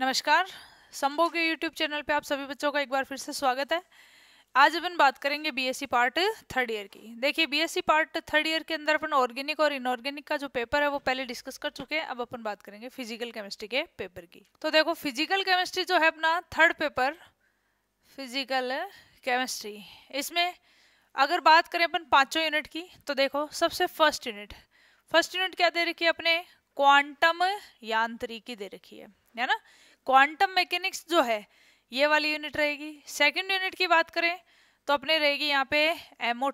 नमस्कार संभव के यूट्यूब चैनल पे आप सभी बच्चों का एक बार फिर से स्वागत है आज अपन बात करेंगे बीएससी पार्ट थर्ड ईयर की देखिए बीएससी पार्ट थर्ड ईयर के अंदर अपन ऑर्गेनिक और इनऑर्गेनिक का जो पेपर है वो पहले डिस्कस कर चुके हैं अब अपन बात करेंगे फिजिकल केमिस्ट्री के पेपर की तो देखो फिजिकल केमिस्ट्री जो है अपना थर्ड पेपर फिजिकल केमिस्ट्री इसमें अगर बात करें अपन पाँचों यूनिट की तो देखो सबसे फर्स्ट यूनिट फर्स्ट यूनिट क्या दे रखी है अपने क्वांटम यांत्रिकी दे रखी है है ना क्वांटम मैकेनिक्स जो है ये वाली यूनिट रहेगी सेकेंड यूनिट की बात करें तो अपने रहेगी यहाँ पे एम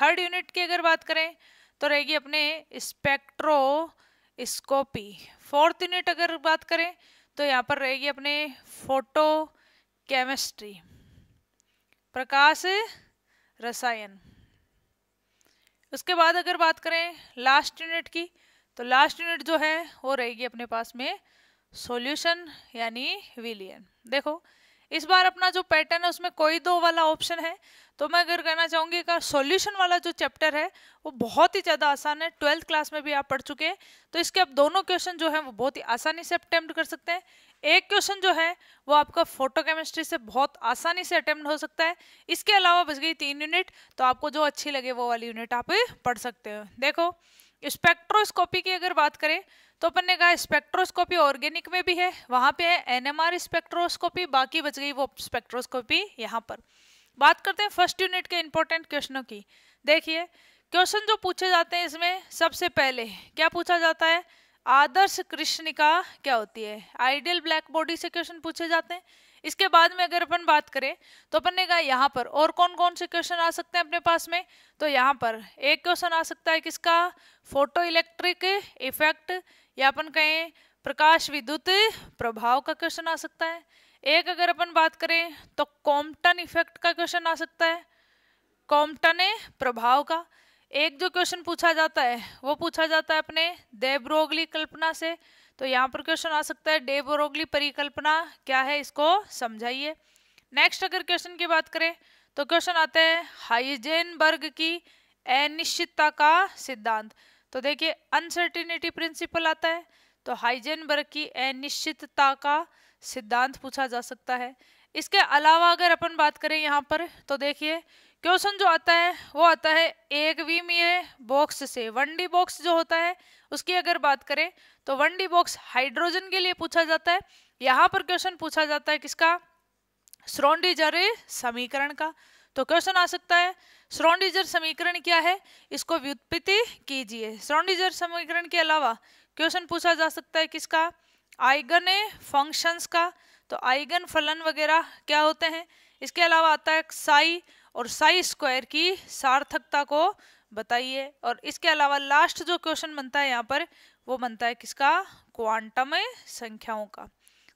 थर्ड यूनिट की अगर बात करें तो रहेगी अपने स्पेक्ट्रो स्कोपी फोर्थ यूनिट अगर बात करें तो यहाँ पर रहेगी अपने फोटो केमिस्ट्री प्रकाश रसायन उसके बाद अगर बात करें लास्ट यूनिट की तो लास्ट यूनिट जो है वो रहेगी अपने पास में सॉल्यूशन यानी विलियन देखो इस बार अपना जो पैटर्न है उसमें कोई दो वाला ऑप्शन है तो मैं अगर कहना चाहूँगी का सॉल्यूशन वाला जो चैप्टर है वो बहुत ही ज़्यादा आसान है ट्वेल्थ क्लास में भी आप पढ़ चुके हैं तो इसके आप दोनों क्वेश्चन जो है वो बहुत ही आसानी से अटैम्प्ट कर सकते हैं एक क्वेश्चन जो है वो आपका फोटो केमिस्ट्री से बहुत आसानी से अटैम्प्ट हो सकता है इसके अलावा बच गई तीन यूनिट तो आपको जो अच्छी लगे वो वाली यूनिट आप पढ़ सकते हो देखो स्पेक्ट्रोस्कोपी की अगर बात करें तो अपन ने कहा स्पेक्ट्रोस्कोपी ऑर्गेनिक में भी है वहाँ पे है एनएमआर स्पेक्ट्रोस्कोपी बाकी बच गई वो स्पेक्ट्रोस्कोपी यहाँ पर बात करते हैं फर्स्ट यूनिट के इंपॉर्टेंट क्वेश्चनों की देखिए क्वेश्चन जो पूछे जाते हैं इसमें सबसे पहले क्या पूछा जाता है आदर्श कृष्णिका क्या होती है आइडियल ब्लैक बॉडी से क्वेश्चन पूछे जाते हैं इसके बाद में अगर अपन बात करें तो अपन ने कहा यहाँ पर और कौन कौन से क्वेश्चन आ सकते हैं अपने पास में तो यहाँ पर एक क्वेश्चन आ सकता है किसका फोटो इलेक्ट्रिक इफेक्ट या अपन कहें प्रकाश विद्युत प्रभाव का क्वेश्चन आ सकता है एक अगर अपन बात करें तो कॉम्पटन इफेक्ट का क्वेश्चन आ सकता है कॉम्पटन प्रभाव का एक जो क्वेश्चन पूछा जाता है वो पूछा जाता है अपने देवरोगली कल्पना से तो यहाँ पर क्वेश्चन आ सकता है बोरोगली परिकल्पना क्या है इसको समझाइए नेक्स्ट अगर क्वेश्चन की बात करें तो क्वेश्चन आता है हाइजेनबर्ग की अनिश्चितता का सिद्धांत तो देखिए अनसर्टिनिटी प्रिंसिपल आता है तो हाइजेनबर्ग की अनिश्चितता का सिद्धांत पूछा जा सकता है इसके अलावा अगर अपन बात करें यहाँ पर तो देखिए क्वेश्चन जो आता है वो आता है एक वी मेरे बॉक्स से वन डी बॉक्स जो होता है उसकी अगर बात करें तो वन डी बॉक्स हाइड्रोजन के लिए पूछा जाता है यहाँ पर क्वेश्चन पूछा जाता है किसका श्रोंडीजर समीकरण का तो क्वेश्चन आ सकता है श्रोंडीजर समीकरण क्या है इसको व्युत्पत्ति कीजिए श्रोंडीजर समीकरण के अलावा क्वेश्चन पूछा जा सकता है किसका आइगन फंक्शंस का तो आइगन फलन वगैरह क्या होते हैं इसके अलावा आता है साई और साई स्क्वायर की सार्थकता को बताइए और इसके अलावा लास्ट जो क्वेश्चन बनता है यहाँ पर वो बनता है किसका क्वांटम संख्याओं का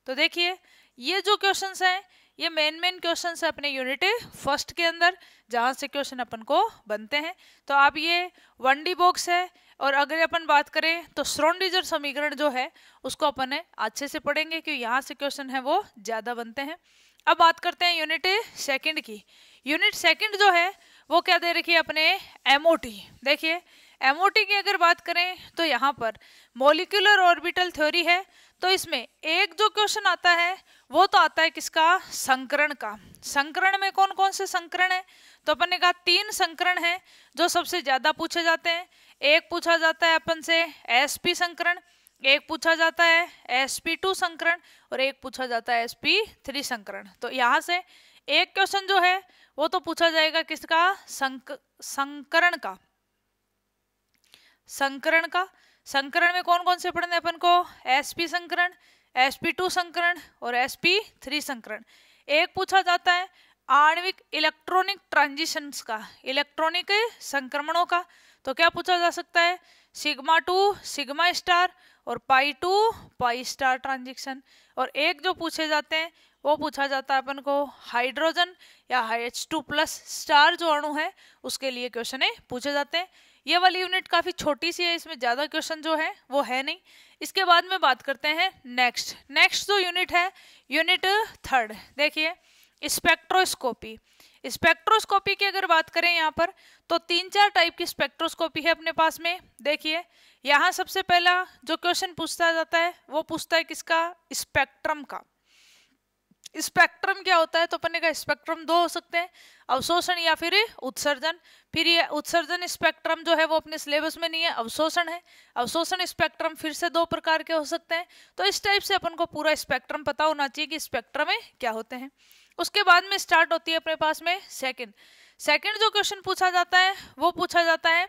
तो देखिए ये जो क्वेश्चंस हैं ये मेन मेन क्वेश्चंस है अपने यूनिट फर्स्ट के अंदर जहाँ से क्वेश्चन अपन को बनते हैं तो आप ये वन डी बॉक्स है और अगर अपन बात करें तो श्रोडिजर समीकरण जो है उसको अपन अच्छे से पढ़ेंगे क्योंकि यहाँ से क्वेश्चन है वो ज़्यादा बनते हैं अब बात करते हैं यूनिट सेकंड की यूनिट सेकंड जो है वो क्या दे रखी है अपने एम देखिए एमओटी की अगर बात करें तो यहाँ पर मोलिकुलर ऑर्बिटल थ्योरी है तो इसमें एक जो क्वेश्चन आता है वो तो आता है किसका संकरण का संकरण में कौन कौन से संकरण है तो अपन ने कहा तीन संकरण है जो सबसे ज़्यादा पूछे जाते हैं एक पूछा जाता है अपन से एस पी संकरण एक पूछा जाता है एस पी टू संकरण और एक पूछा जाता है एस पी थ्री संकरण तो यहाँ से एक क्वेश्चन जो है वो तो पूछा जाएगा किसका संक संकरण का संकरण का संकरण में कौन कौन से पढ़ने अपन को एस पी संकरण एस पी टू संकरण और एस पी थ्री संकरण एक पूछा जाता है आणविक इलेक्ट्रॉनिक ट्रांजिशंस का इलेक्ट्रॉनिक संक्रमणों का तो क्या पूछा जा सकता है सिग्मा टू सिग्मा स्टार और pi to pi star transition और एक जो पूछे जाते हैं वो पूछा जाता है अपन को हाइड्रोजन या एच टू प्लस स्टार जो अणु है उसके लिए क्वेश्चन पूछे जाते हैं ये वाली यूनिट काफ़ी छोटी सी है इसमें ज़्यादा क्वेश्चन जो है वो है नहीं इसके बाद में बात करते हैं नेक्स्ट नेक्स्ट जो यूनिट है यूनिट थर्ड देखिए स्पेक्ट्रोस्कोपी स्पेक्ट्रोस्कोपी की अगर बात करें यहाँ पर तो तीन चार टाइप की स्पेक्ट्रोस्कोपी है अपने पास में देखिए यहाँ सबसे पहला जो क्वेश्चन पूछता जाता है वो पूछता है किसका स्पेक्ट्रम का स्पेक्ट्रम क्या होता है तो अपने का स्पेक्ट्रम दो हो सकते हैं अवशोषण या फिर उत्सर्जन फिर ये उत्सर्जन स्पेक्ट्रम जो है वो अपने सिलेबस में नहीं है अवशोषण है अवशोषण स्पेक्ट्रम फिर से दो प्रकार के हो सकते हैं तो इस टाइप से अपन को पूरा स्पेक्ट्रम पता होना चाहिए कि स्पेक्ट्रम में क्या होते हैं उसके बाद में स्टार्ट होती है अपने पास में सेकेंड सेकेंड जो क्वेश्चन पूछा जाता है वो पूछा जाता है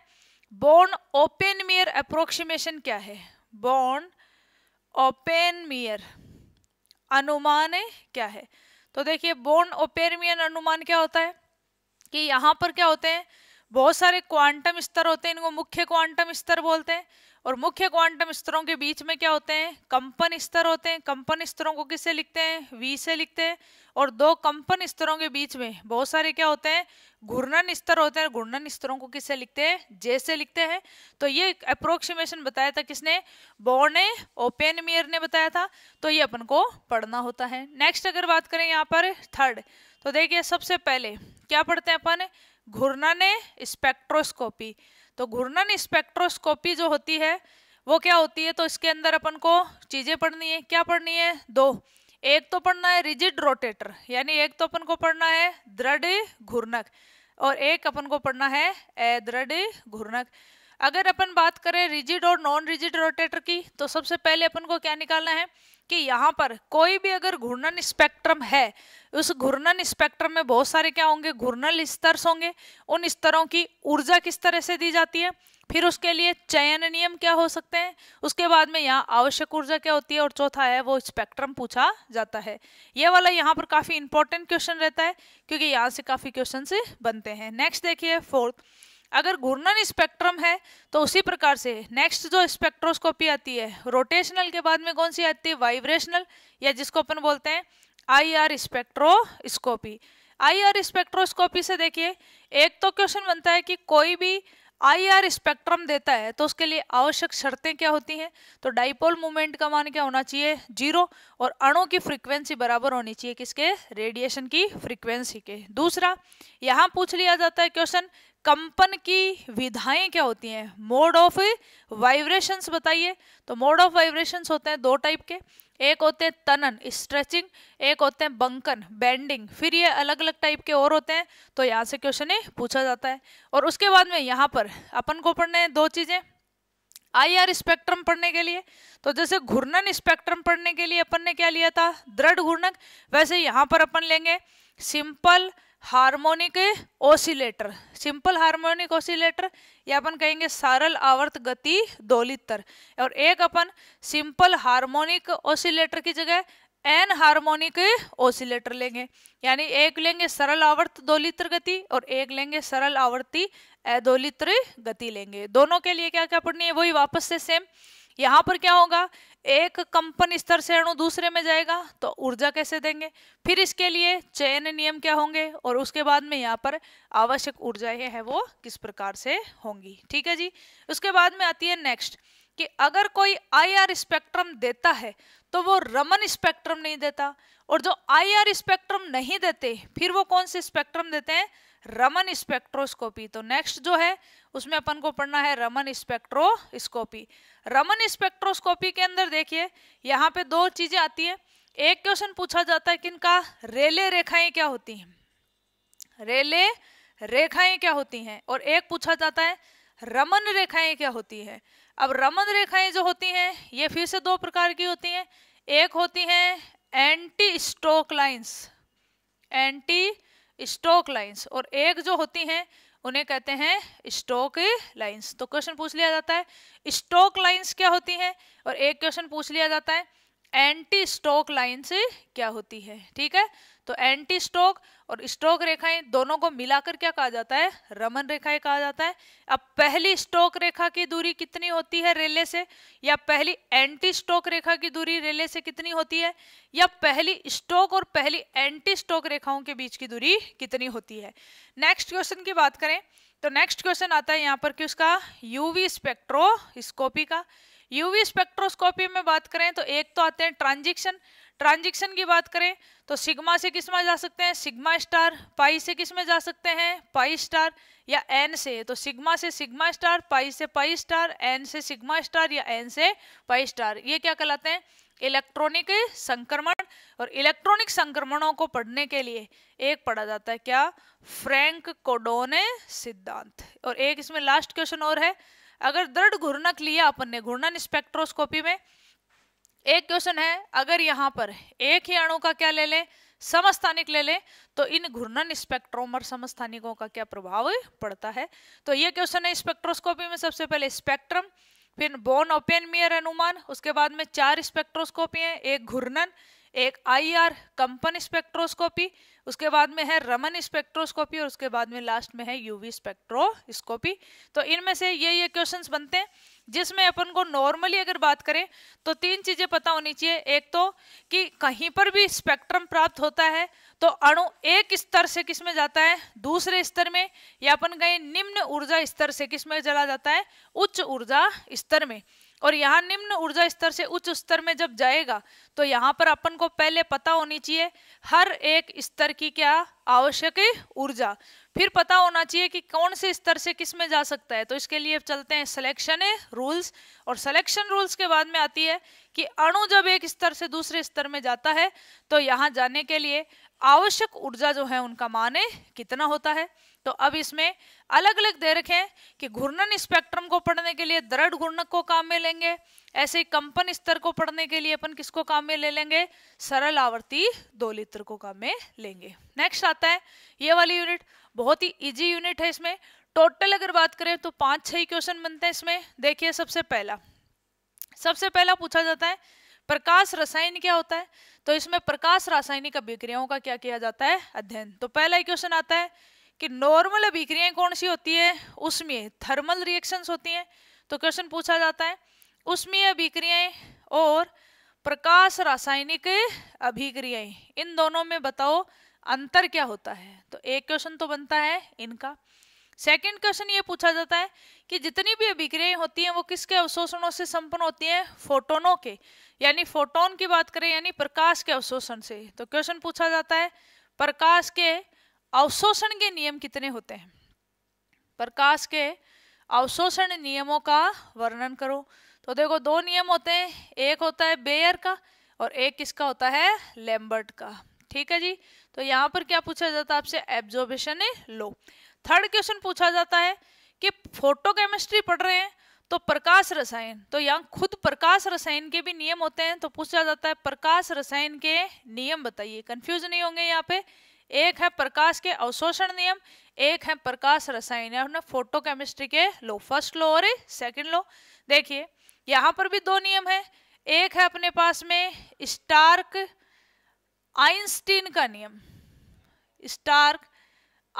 बॉर्न ओपेन मियर अप्रोक्सीमेशन क्या है बॉर्न ओपेन मियर अनुमान क्या है तो देखिए बोन ओपेरमियन अनुमान क्या होता है कि यहाँ पर क्या होते हैं बहुत सारे क्वांटम स्तर होते हैं इनको मुख्य क्वांटम स्तर बोलते हैं और मुख्य क्वांटम स्तरों के बीच में क्या होते हैं कंपन स्तर होते हैं कंपन स्तरों को किससे लिखते हैं वी से लिखते हैं और दो कंपन स्तरों के बीच में बहुत सारे क्या होते हैं घूर्णन स्तर होते हैं घूर्णन स्तरों को किससे लिखते हैं जे से लिखते हैं तो ये अप्रोक्सीमेशन बताया था किसने बोर्ने ओपेन मियर ने बताया था तो ये अपन को पढ़ना होता है नेक्स्ट अगर बात करें यहाँ पर थर्ड तो देखिए सबसे पहले क्या पढ़ते हैं अपन घूर्णन स्पेक्ट्रोस्कोपी तो घूर्णन स्पेक्ट्रोस्कोपी जो होती है वो क्या होती है तो इसके अंदर अपन को चीज़ें पढ़नी है क्या पढ़नी है दो एक तो पढ़ना है रिजिड रोटेटर यानी एक तो अपन को पढ़ना है दृढ़ घूर्णक और एक अपन को पढ़ना है अदृढ़ घूर्णक अगर अपन बात करें रिजिड और नॉन रिजिड रोटेटर की तो सबसे पहले अपन को क्या निकालना है कि यहाँ पर कोई भी अगर घूर्णन स्पेक्ट्रम है उस घूर्णन स्पेक्ट्रम में बहुत सारे क्या होंगे घूर्णल स्तर होंगे उन स्तरों की ऊर्जा किस तरह से दी जाती है फिर उसके लिए चयन नियम क्या हो सकते हैं उसके बाद में यहाँ आवश्यक ऊर्जा क्या होती है और चौथा है वो स्पेक्ट्रम पूछा जाता है ये वाला यहाँ पर काफ़ी इंपॉर्टेंट क्वेश्चन रहता है क्योंकि यहाँ से काफ़ी क्वेश्चन बनते हैं नेक्स्ट देखिए फोर्थ अगर घूर्णन स्पेक्ट्रम है तो उसी प्रकार से नेक्स्ट जो स्पेक्ट्रोस्कोपी आती है रोटेशनल के बाद में कौन सी आती है वाइब्रेशनल या जिसको अपन बोलते हैं I R spectroscopy I R spectroscopy से देखिए एक तो क्वेश्चन बनता है कि कोई भी आई आर स्पेक्ट्रम देता है तो उसके लिए आवश्यक शर्तें क्या होती हैं तो डाइपोल मूवमेंट का मान क्या होना चाहिए जीरो और अणु की फ्रीक्वेंसी बराबर होनी चाहिए किसके रेडिएशन की फ्रीक्वेंसी के दूसरा यहाँ पूछ लिया जाता है क्वेश्चन कंपन की विधाएं क्या होती हैं मोड ऑफ वाइब्रेशंस बताइए तो मोड ऑफ वाइब्रेशंस होते हैं दो टाइप के एक होते हैं तनन स्ट्रेचिंग एक होते हैं बंकन बेंडिंग फिर ये अलग अलग टाइप के और होते हैं तो यहाँ से क्वेश्चन पूछा जाता है और उसके बाद में यहाँ पर अपन को पढ़ने दो चीज़ें आई आर स्पेक्ट्रम पढ़ने के लिए तो जैसे घूर्णन स्पेक्ट्रम पढ़ने के लिए अपन ने क्या लिया था दृढ़ घूर्णक वैसे यहाँ पर अपन लेंगे simple harmonic oscillator simple harmonic oscillator या अपन कहेंगे सरल आवर्त गति दोलितर और एक अपन सिंपल हार्मोनिक ओसिलेटर की जगह एन हार्मोनिक ओसिलेटर लेंगे यानी एक लेंगे सरल आवर्त दोलित्र गति और एक लेंगे सरल आवर्ती अदोलित्र गति लेंगे दोनों के लिए क्या क्या पढ़नी है वही वापस से सेम यहाँ पर क्या होगा एक कंपन स्तर से अणु दूसरे में जाएगा तो ऊर्जा कैसे देंगे फिर इसके लिए चयन नियम क्या होंगे और उसके बाद में यहाँ पर आवश्यक ऊर्जाएं हैं वो किस प्रकार से होंगी ठीक है जी उसके बाद में आती है नेक्स्ट कि अगर कोई आईआर स्पेक्ट्रम देता है तो वो रमन स्पेक्ट्रम नहीं देता और जो आईआर स्पेक्ट्रम नहीं देते फिर वो कौन से स्पेक्ट्रम देते हैं रमन स्पेक्ट्रोस्कोपी तो नेक्स्ट जो है उसमें अपन को पढ़ना है रमन स्पेक्ट्रोस्कोपी रमन स्पेक्ट्रोस्कोपी के अंदर देखिए यहाँ पे दो चीज़ें आती है एक क्वेश्चन पूछा जाता है कि इनका रेले रेखाएं क्या होती हैं रेले रेखाएं क्या होती हैं और एक पूछा जाता है रमन रेखाएं क्या होती है अब रमन रेखाएं जो होती हैं ये फिर से दो प्रकार की होती हैं एक होती हैं anti Stoke lines anti Stoke lines और एक जो होती हैं उन्हें कहते हैं स्टोक लाइंस तो क्वेश्चन पूछ लिया जाता है स्टोक लाइंस क्या होती हैं और एक क्वेश्चन पूछ लिया जाता है एंटी स्टोक लाइंस क्या होती है ठीक है तो एंटी स्ट्रोक और स्ट्रोक रेखाएं दोनों को मिलाकर क्या कहा जाता है रमन रेखाएं कहा जाता है अब पहली स्ट्रोक रेखा की दूरी कितनी होती है रेले से या पहली एंटी स्ट्रोक रेखा की दूरी रेले से कितनी होती है या पहली स्ट्रोक और पहली एंटी स्ट्रोक रेखाओं के बीच की दूरी कितनी होती है नेक्स्ट क्वेश्चन की बात करें तो नेक्स्ट क्वेश्चन आता है यहाँ पर कि उसका यूवी स्पेक्ट्रोस्कोपी का यूवी स्पेक्ट्रोस्कोपी में बात करें तो एक तो आते हैं ट्रांजिक्शन ट्रांजिक्शन की बात करें तो सिग्मा से किस में जा सकते हैं सिग्मा स्टार पाई से किस में जा सकते हैं पाई स्टार या एन से तो सिग्मा से सिग्मा स्टार पाई से पाई स्टार एन से सिग्मा स्टार या एन से पाई स्टार ये क्या कहलाते हैं इलेक्ट्रॉनिक संक्रमण और इलेक्ट्रॉनिक संक्रमणों को पढ़ने के लिए एक पढ़ा जाता है क्या फ्रैंक कोडोन सिद्धांत और एक इसमें लास्ट क्वेश्चन और है अगर दृढ़ घूर्णक लिया अपन ने घूर्णन स्पेक्ट्रोस्कोपी में एक क्वेश्चन है अगर यहाँ पर एक ही अणु का क्या ले लें समस्थानिक ले लें तो इन घूर्णन स्पेक्ट्रोमर समस्थानिकों का क्या प्रभाव पड़ता है तो ये क्वेश्चन है स्पेक्ट्रोस्कोपी में सबसे पहले स्पेक्ट्रम फिर बोन ओपेनमियर अनुमान उसके बाद में चार स्पेक्ट्रोस्कोपी हैं एक घूर्णन एक आईआर कंपन स्पेक्ट्रोस्कोपी उसके बाद में है रमन स्पेक्ट्रोस्कोपी और उसके बाद में लास्ट में है यूवी स्पेक्ट्रोस्कोपी तो इनमें से ये ये क्वेश्चन बनते हैं जिसमें अपन को नॉर्मली अगर बात करें तो तीन चीज़ें पता होनी चाहिए एक तो कि कहीं पर भी स्पेक्ट्रम प्राप्त होता है तो अणु एक स्तर से किस में जाता है दूसरे स्तर में या अपन कहें निम्न ऊर्जा स्तर से किस में चला जाता है उच्च ऊर्जा स्तर में और यहाँ निम्न ऊर्जा स्तर से उच्च स्तर में जब जाएगा तो यहाँ पर अपन को पहले पता होनी चाहिए हर एक स्तर की क्या आवश्यक ऊर्जा फिर पता होना चाहिए कि कौन से स्तर से किस में जा सकता है तो इसके लिए चलते हैं सिलेक्शन रूल्स और सिलेक्शन रूल्स के बाद में आती है कि अणु जब एक स्तर से दूसरे स्तर में जाता है तो यहाँ जाने के लिए आवश्यक ऊर्जा जो है उनका मान कितना होता है तो अब इसमें अलग अलग दे हैं कि घूर्णन स्पेक्ट्रम को पढ़ने के लिए दृढ़ घूर्णक को काम में लेंगे ऐसे कंपन स्तर को पढ़ने के लिए अपन किसको काम में ले लेंगे सरल आवर्ती लीटर को काम में लेंगे नेक्स्ट आता है ये वाली यूनिट बहुत ही इजी यूनिट है इसमें टोटल अगर बात करें तो पांच छह क्वेश्चन बनते हैं इसमें देखिए सबसे पहला सबसे पहला पूछा जाता है प्रकाश रसायन क्या होता है तो इसमें प्रकाश रासायनिक अभिक्रियाओं का क्या किया जाता है अध्ययन तो पहला क्वेश्चन आता है कि नॉर्मल अभिक्रियाएं कौन सी होती है उसमें थर्मल रिएक्शंस होती हैं तो क्वेश्चन पूछा जाता है उसमें अभिक्रियाएं और प्रकाश रासायनिक अभिक्रियाएं इन दोनों में बताओ अंतर क्या होता है तो एक क्वेश्चन तो बनता है इनका सेकंड क्वेश्चन ये पूछा जाता है कि जितनी भी अभिक्रियाएं होती हैं वो किसके अवशोषणों से संपन्न होती हैं फोटोनों के यानी फोटोन की बात करें यानी प्रकाश के अवशोषण से तो क्वेश्चन पूछा जाता है प्रकाश के अवशोषण के नियम कितने होते हैं प्रकाश के अवशोषण नियमों का वर्णन करो तो देखो दो नियम होते हैं एक होता है बेयर का और एक किसका होता है लैम्बर्ट का ठीक है जी तो यहाँ पर क्या पूछा जाता है आपसे एब्जॉर्बेशन लो थर्ड क्वेश्चन पूछा जाता है कि फोटोकेमिस्ट्री पढ़ रहे हैं तो प्रकाश रसायन तो यहाँ खुद प्रकाश रसायन के भी नियम होते हैं तो पूछा जाता है प्रकाश रसायन के नियम बताइए कंफ्यूज नहीं होंगे यहाँ पे एक है प्रकाश के अवशोषण नियम एक है प्रकाश रसायन फोटोकेमिस्ट्री के लो फर्स्ट लो और सेकंड लो देखिए यहाँ पर भी दो नियम है एक है अपने पास में स्टार्क आइंस्टीन का नियम स्टार्क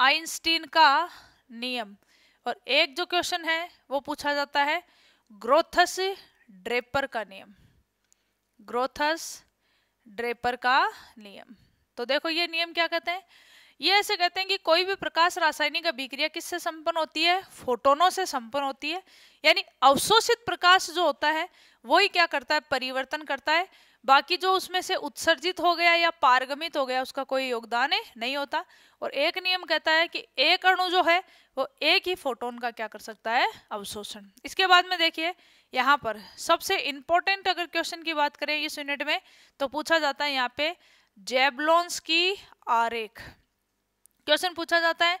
आइंस्टीन का नियम और एक जो क्वेश्चन है वो पूछा जाता है ग्रोथस ड्रेपर का नियम ग्रोथस ड्रेपर का नियम तो देखो ये नियम क्या कहते हैं ये ऐसे कहते हैं कि कोई भी प्रकाश रासायनिक अभिक्रिया किससे संपन्न होती है फोटोनों से संपन्न होती है यानी अवशोषित प्रकाश जो होता है वही क्या करता है परिवर्तन करता है बाकी जो उसमें से उत्सर्जित हो गया या पारगमित हो गया उसका कोई योगदान है नहीं होता और एक नियम कहता है कि एक अणु जो है वो एक ही फोटोन का क्या कर सकता है अवशोषण इसके बाद में देखिए यहाँ पर सबसे इंपॉर्टेंट अगर क्वेश्चन की बात करें इस यूनिट में तो पूछा जाता है यहाँ पे जेबलोन्स की आरेख क्वेश्चन पूछा जाता है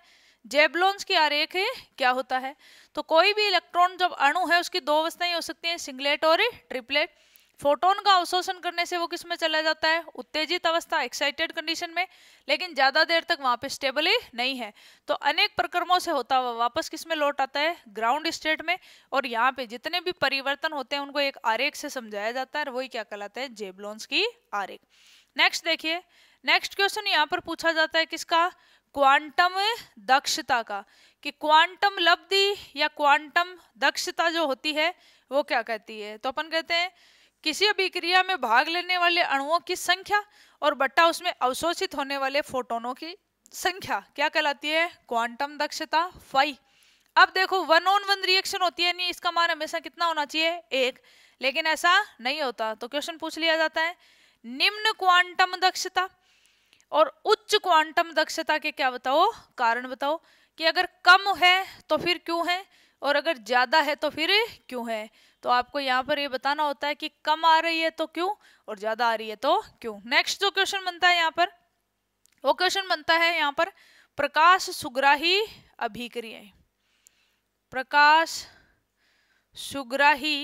जेबलोन्स की आरेख क्या होता है तो कोई भी इलेक्ट्रॉन जब अणु है उसकी दो अवस्थाएं हो सकती हैं सिंगलेट और ट्रिपलेट फोटोन का अवशोषण करने से वो किस में चला जाता है उत्तेजित अवस्था एक्साइटेड कंडीशन में लेकिन ज़्यादा देर तक वहां पे स्टेबल ही नहीं है तो अनेक प्रक्रमों से होता हुआ वापस किस में लौट आता है ग्राउंड स्टेट में और यहाँ पे जितने भी परिवर्तन होते हैं उनको एक आरेख से समझाया जाता है और वही क्या कहलाता है जेबलोन्स की आरेख नेक्स्ट देखिए नेक्स्ट क्वेश्चन यहाँ पर पूछा जाता है किसका क्वांटम दक्षता का कि क्वांटम लब्धि या क्वांटम दक्षता जो होती है वो क्या कहती है तो अपन कहते हैं किसी अभिक्रिया में भाग लेने वाले अणुओं की संख्या और बट्टा उसमें अवशोषित होने वाले फोटोनों की संख्या क्या कहलाती है क्वांटम दक्षता फाइव अब देखो वन ऑन वन रिएक्शन होती है नहीं इसका मान हमेशा कितना होना चाहिए एक लेकिन ऐसा नहीं होता तो क्वेश्चन पूछ लिया जाता है निम्न क्वांटम दक्षता और उच्च क्वांटम दक्षता के क्या बताओ कारण बताओ कि अगर कम है तो फिर क्यों है और अगर ज़्यादा है तो फिर क्यों है तो आपको यहाँ पर ये बताना होता है कि कम आ रही है तो क्यों और ज़्यादा आ रही है तो क्यों नेक्स्ट जो क्वेश्चन बनता है यहाँ पर वो क्वेश्चन बनता है यहाँ पर प्रकाश सुग्राही अभिक्रिया प्रकाश सुग्राही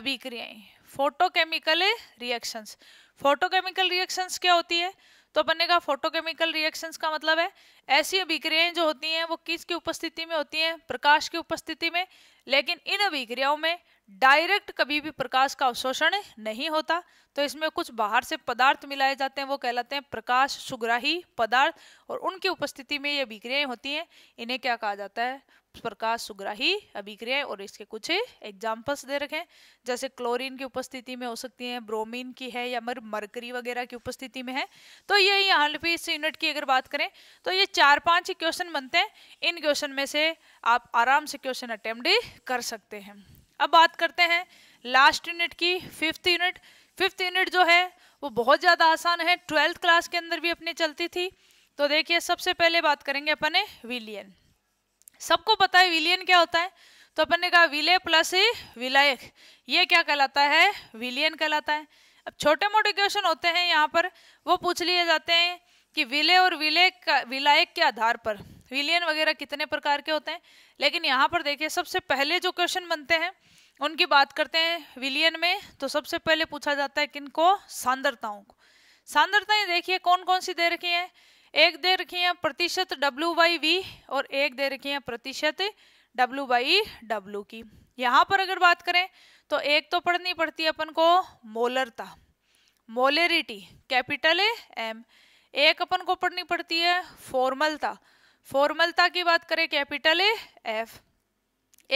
अभिक्रियाएं फोटोकेमिकल रिएक्शंस फोटोकेमिकल रिएक्शंस क्या होती है तो अपन ने कहा फोटोकेमिकल रिएक्शंस का मतलब है ऐसी अभिक्रियाएं जो होती हैं वो किसकी उपस्थिति में होती हैं प्रकाश की उपस्थिति में लेकिन इन अभिक्रियाओं में डायरेक्ट कभी भी प्रकाश का अवशोषण नहीं होता तो इसमें कुछ बाहर से पदार्थ मिलाए जाते हैं वो कहलाते हैं प्रकाश सुग्राही पदार्थ और उनकी उपस्थिति में ये अभिक्रियाएं होती हैं इन्हें क्या कहा जाता है प्रकाश सुग्राही अभिक्रियाएं और इसके कुछ एग्जाम्पल्स दे रखें जैसे क्लोरीन की उपस्थिति में हो सकती हैं ब्रोमीन की है या मर मरकरी वगैरह की उपस्थिति में है तो ये यहाँ पे इस यूनिट की अगर बात करें तो ये चार ही क्वेश्चन बनते हैं इन क्वेश्चन में से आप आराम से क्वेश्चन अटेम्प्ट कर सकते हैं अब बात करते हैं लास्ट यूनिट की फिफ्थ यूनिट फिफ्थ यूनिट जो है वो बहुत ज़्यादा आसान है ट्वेल्थ क्लास के अंदर भी अपनी चलती थी तो देखिए सबसे पहले बात करेंगे अपने विलियन सबको पता है विलियन क्या होता है तो अपन ने कहा विलय प्लस विलय ये क्या कहलाता है विलियन कहलाता है अब छोटे मोटे क्वेश्चन होते हैं यहाँ पर वो पूछ लिए जाते हैं कि विलय और विलय का विलायक के आधार पर विलियन वगैरह कितने प्रकार के होते हैं लेकिन यहाँ पर देखिए सबसे पहले जो क्वेश्चन बनते हैं उनकी बात करते हैं विलियन में तो सबसे पहले पूछा जाता है किनको सांद्रताओं को सांद्रताएं देखिए कौन कौन सी दे रखी हैं एक दे रखी हैं प्रतिशत डब्ल्यू बाई वी और एक दे रखी हैं प्रतिशत डब्ल्यू बाई डब्ल्यू की यहाँ पर अगर बात करें तो एक तो पढ़नी पड़ती है अपन को मोलरता मोलेरिटी कैपिटल एम एक अपन को पढ़नी पड़ती है फॉर्मलता फॉर्मलता की बात करें कैपिटल ए एफ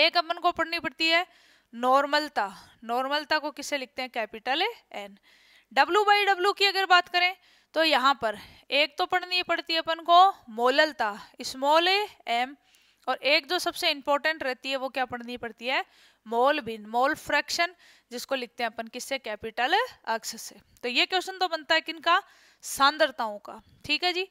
एक अपन को पढ़नी पड़ती है नॉर्मलता नॉर्मलता को किसे लिखते हैं capital A N W by W की अगर बात करें तो यहाँ पर एक तो पढ़नी पड़ती है अपन को मोललता स्मॉल ए एम और एक जो सबसे इंपॉर्टेंट रहती है वो क्या पढ़नी पड़ती है मोल बिन मोल फ्रैक्शन जिसको लिखते हैं अपन किससे कैपिटल अक्ष से तो ये क्वेश्चन तो बनता है किनका सांद्रताओं का ठीक है जी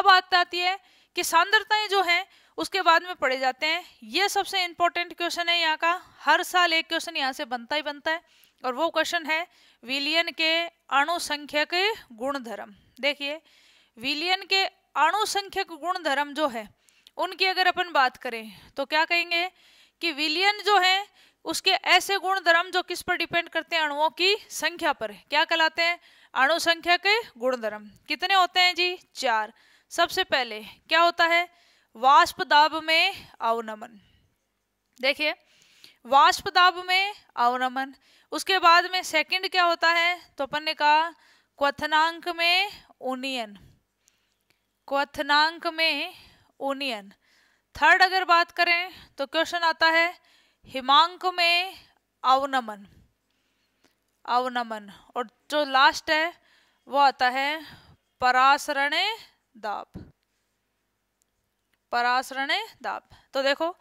अब आता आती है कि सांद्रताएं जो हैं उसके बाद में पढ़े जाते हैं ये सबसे इंपॉर्टेंट क्वेश्चन है यहाँ का हर साल एक क्वेश्चन यहाँ से बनता ही बनता है और वो क्वेश्चन है विलियन के अणुसंख्यक गुणधर्म देखिए विलियन के अणुसंख्यक गुणधर्म जो है उनकी अगर अपन बात करें तो क्या कहेंगे कि विलियन जो है उसके ऐसे गुण धर्म जो किस पर डिपेंड करते हैं अणुओं की संख्या पर क्या कहलाते हैं अणुसंख्या के गुणधर्म कितने होते हैं जी चार सबसे पहले क्या होता है वाष्प दाब में अवनमन देखिए वाष्प दाब में अवनमन उसके बाद में सेकंड क्या होता है तो अपन ने कहा क्वथनांक में ओनियन क्वथनांक में ओनियन थर्ड अगर बात करें तो क्वेश्चन आता है हिमांक में अवनमन अवनमन और जो लास्ट है वो आता है परासरण दाब परासरणय दाब तो देखो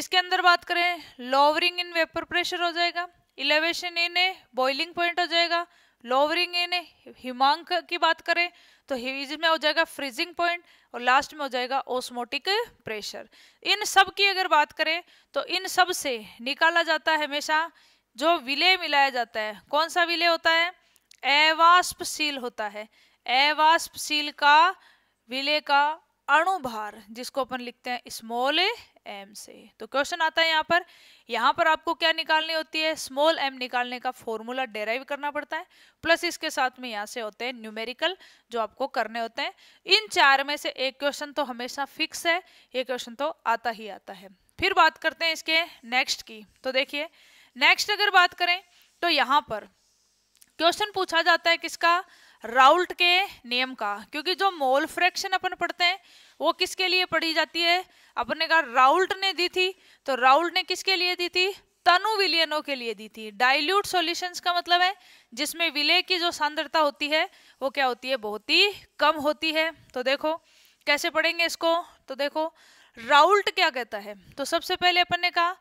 इसके अंदर बात करें लोवरिंग इन वेपर प्रेशर हो जाएगा elevation in a boiling point हो जाएगा लोवरिंग इन ए हिमांक की बात करें तो में हो जाएगा फ्रीजिंग पॉइंट और लास्ट में हो जाएगा ओस्मोटिक प्रेशर इन सब की अगर बात करें तो इन सब से निकाला जाता है हमेशा जो विलय मिलाया जाता है कौन सा विलय होता है अवाष्पशील होता है अवाष्पशील का विले का अणुभार जिसको अपन लिखते हैं स्मॉल एम से तो क्वेश्चन आता है यहाँ पर यहाँ पर आपको क्या निकालनी होती है स्मॉल एम निकालने का फॉर्मूला डेराइव करना पड़ता है प्लस इसके साथ में यहाँ से होते हैं न्यूमेरिकल जो आपको करने होते हैं इन चार में से एक क्वेश्चन तो हमेशा फिक्स है ये क्वेश्चन तो आता ही आता है फिर बात करते हैं इसके नेक्स्ट की तो देखिए नेक्स्ट अगर बात करें तो यहाँ पर क्वेश्चन पूछा जाता है किसका राउल्ट के नियम का क्योंकि जो मोल फ्रैक्शन अपन पढ़ते हैं वो किसके लिए पढ़ी जाती है अपन ने कहा राउल्ट ने दी थी तो राउल्ट ने किसके लिए दी थी तनु विलियनों के लिए दी थी डाइल्यूट सॉल्यूशंस का मतलब है जिसमें विलय की जो सांद्रता होती है वो क्या होती है बहुत ही कम होती है तो देखो कैसे पढ़ेंगे इसको तो देखो राउल्ट क्या कहता है तो सबसे पहले अपन ने कहा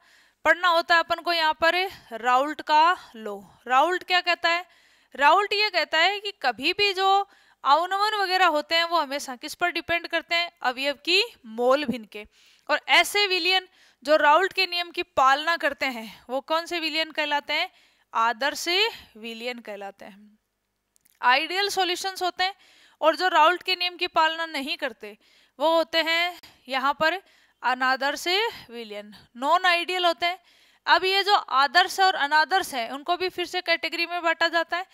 पढ़ना होता है अपन को यहाँ पर राउल्ट का लो राउल्ट क्या कहता है राउल्ट ये कहता है कि कभी भी जो अवनमन वगैरह होते हैं वो हमेशा किस पर डिपेंड करते हैं अवयव की मोल भिन्न के और ऐसे विलियन जो राउल्ट के नियम की पालना करते हैं वो कौन से विलियन कहलाते हैं आदर्श विलियन कहलाते हैं आइडियल सॉल्यूशंस होते हैं और जो राउल्ट के नियम की पालना नहीं करते वो होते हैं यहाँ पर अनादर्श विलियन नॉन आइडियल होते हैं अब ये जो आदर्श और अनादर्श है उनको भी फिर से कैटेगरी में बांटा जाता है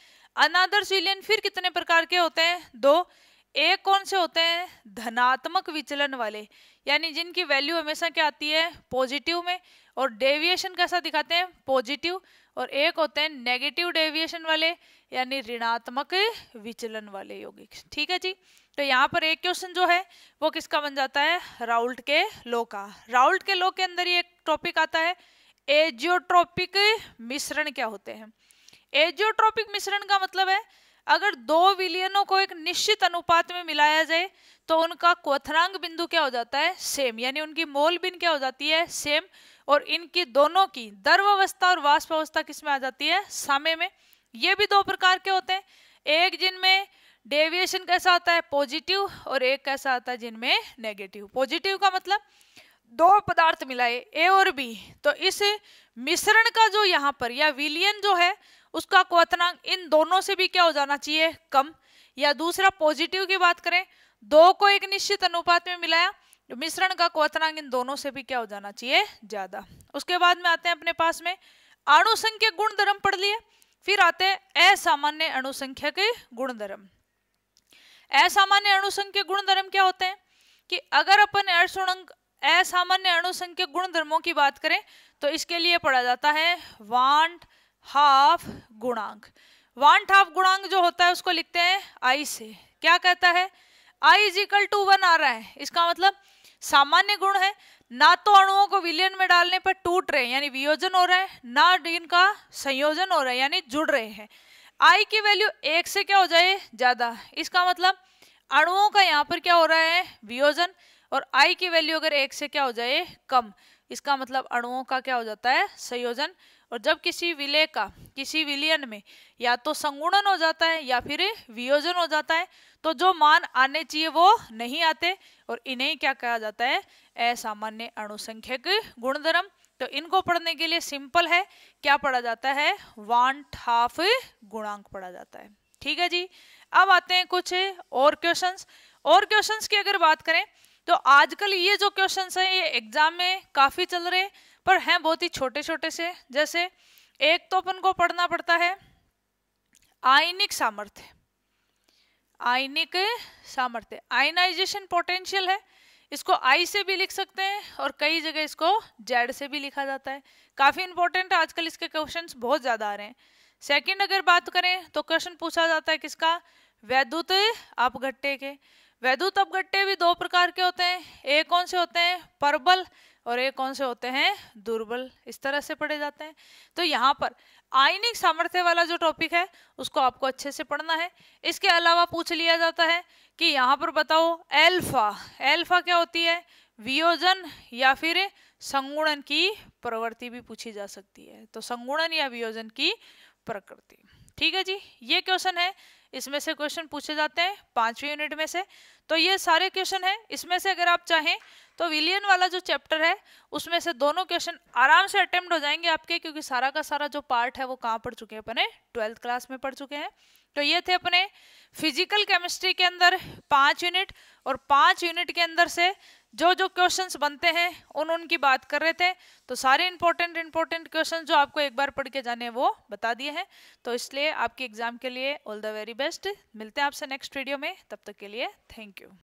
अनादर्श विलयन फिर कितने प्रकार के होते हैं दो एक कौन से होते हैं धनात्मक विचलन वाले यानी जिनकी वैल्यू हमेशा क्या आती है पॉजिटिव में और डेविएशन कैसा दिखाते हैं पॉजिटिव और एक होते हैं नेगेटिव डेविएशन वाले यानी ऋणात्मक विचलन वाले यौगिक ठीक है जी तो यहाँ पर एक क्वेश्चन जो है वो किसका बन जाता है राउल्ट के लो का राउल्ट के लो के अंदर ही एक टॉपिक आता है एजियोट्रोपिक मिश्रण क्या होते हैं एजियोट्रोपिक मिश्रण का मतलब है अगर दो विलियनों को एक निश्चित अनुपात में मिलाया जाए तो उनका क्वथनांग बिंदु क्या हो जाता है सेम यानी उनकी मोल बिन क्या हो जाती है सेम और इनकी दोनों की दर्व अवस्था और वाष्प अवस्था किस में आ जाती है सामे में ये भी दो प्रकार के होते हैं एक जिनमें डेविएशन कैसा आता है पॉजिटिव और एक कैसा आता है जिनमें नेगेटिव पॉजिटिव का मतलब दो पदार्थ मिलाए ए और बी तो इस मिश्रण का जो यहाँ पर या विलियन जो है उसका क्वनांक इन दोनों से भी क्या हो जाना चाहिए कम या दूसरा पॉजिटिव की बात करें दो को एक निश्चित अनुपात में मिलाया मिश्रण का क्वनांक इन दोनों से भी क्या हो जाना चाहिए ज्यादा उसके बाद में आते हैं अपने पास में अणुसंख्यक गुण धर्म पढ़ लिए फिर आते हैं असामान्य अणुसंख्यक गुण धर्म असामान्य अणुसंख्यक गुण धर्म क्या होते हैं कि अगर अपन अड़सुणंक असामान्य अणुसंघ के गुण धर्मों की बात करें तो इसके लिए पढ़ा जाता है वांट हाफ गुणांक वांट हाफ गुणांक जो होता है उसको लिखते हैं आई से क्या कहता है I is equal to one आ रहा है इसका मतलब सामान्य गुण है ना तो अणुओं को विलियन में डालने पर टूट रहे यानी वियोजन हो रहा है ना इनका संयोजन हो रहा है यानी जुड़ रहे हैं आई की वैल्यू एक से क्या हो जाए ज़्यादा इसका मतलब अणुओं का यहाँ पर क्या हो रहा है वियोजन और आई की वैल्यू अगर एक से क्या हो जाए कम इसका मतलब अणुओं का क्या हो जाता है संयोजन और जब किसी विलय का किसी विलियन में या तो संगुणन हो जाता है या फिर वियोजन हो जाता है तो जो मान आने चाहिए वो नहीं आते और इन्हें क्या कहा जाता है असामान्य अणुसंख्यक गुणधर्म तो इनको पढ़ने के लिए सिंपल है क्या पढ़ा जाता है वन हाफ गुणांक पढ़ा जाता है ठीक है जी अब आते हैं कुछ और क्वेश्चंस और क्वेश्चंस की अगर बात करें तो आजकल ये जो क्वेश्चन है ये एग्जाम में काफ़ी चल रहे पर हैं बहुत ही छोटे छोटे से जैसे एक तो अपन को पढ़ना पड़ता है आयनिक सामर्थ्य आयनिक सामर्थ्य आयनाइजेशन पोटेंशियल है इसको आई से भी लिख सकते हैं और कई जगह इसको जेड से भी लिखा जाता है काफ़ी इंपॉर्टेंट आजकल इसके क्वेश्चन बहुत ज़्यादा आ रहे हैं सेकेंड अगर बात करें तो क्वेश्चन पूछा जाता है किसका वैद्युत आप घट्टे के वैद्युत अपगट्टे भी दो प्रकार के होते हैं एक कौन से होते हैं परबल और एक कौन से होते हैं दुर्बल इस तरह से पढ़े जाते हैं तो यहाँ पर आयनिक सामर्थ्य वाला जो टॉपिक है उसको आपको अच्छे से पढ़ना है इसके अलावा पूछ लिया जाता है कि यहाँ पर बताओ एल्फा एल्फा क्या होती है वियोजन या फिर संगुणन की प्रवृत्ति भी पूछी जा सकती है तो संगुणन या वियोजन की प्रकृति ठीक है जी ये क्वेश्चन है इसमें से क्वेश्चन पूछे जाते हैं पांचवी यूनिट में से तो ये सारे क्वेश्चन हैं इसमें से अगर आप चाहें तो विलियन वाला जो चैप्टर है उसमें से दोनों क्वेश्चन आराम से अटेम्प्ट हो जाएंगे आपके क्योंकि सारा का सारा जो पार्ट है वो कहाँ पढ़ चुके हैं अपने ट्वेल्थ क्लास में पढ़ चुके हैं तो ये थे अपने फिजिकल केमिस्ट्री के अंदर पाँच यूनिट और पाँच यूनिट के अंदर से जो जो क्वेश्चंस बनते हैं उन उनकी बात कर रहे थे तो सारे इंपॉर्टेंट इंपॉर्टेंट क्वेश्चन जो आपको एक बार पढ़ के जाने वो बता दिए हैं तो इसलिए आपके एग्जाम के लिए ऑल द वेरी बेस्ट मिलते हैं आपसे नेक्स्ट वीडियो में तब तक के लिए थैंक यू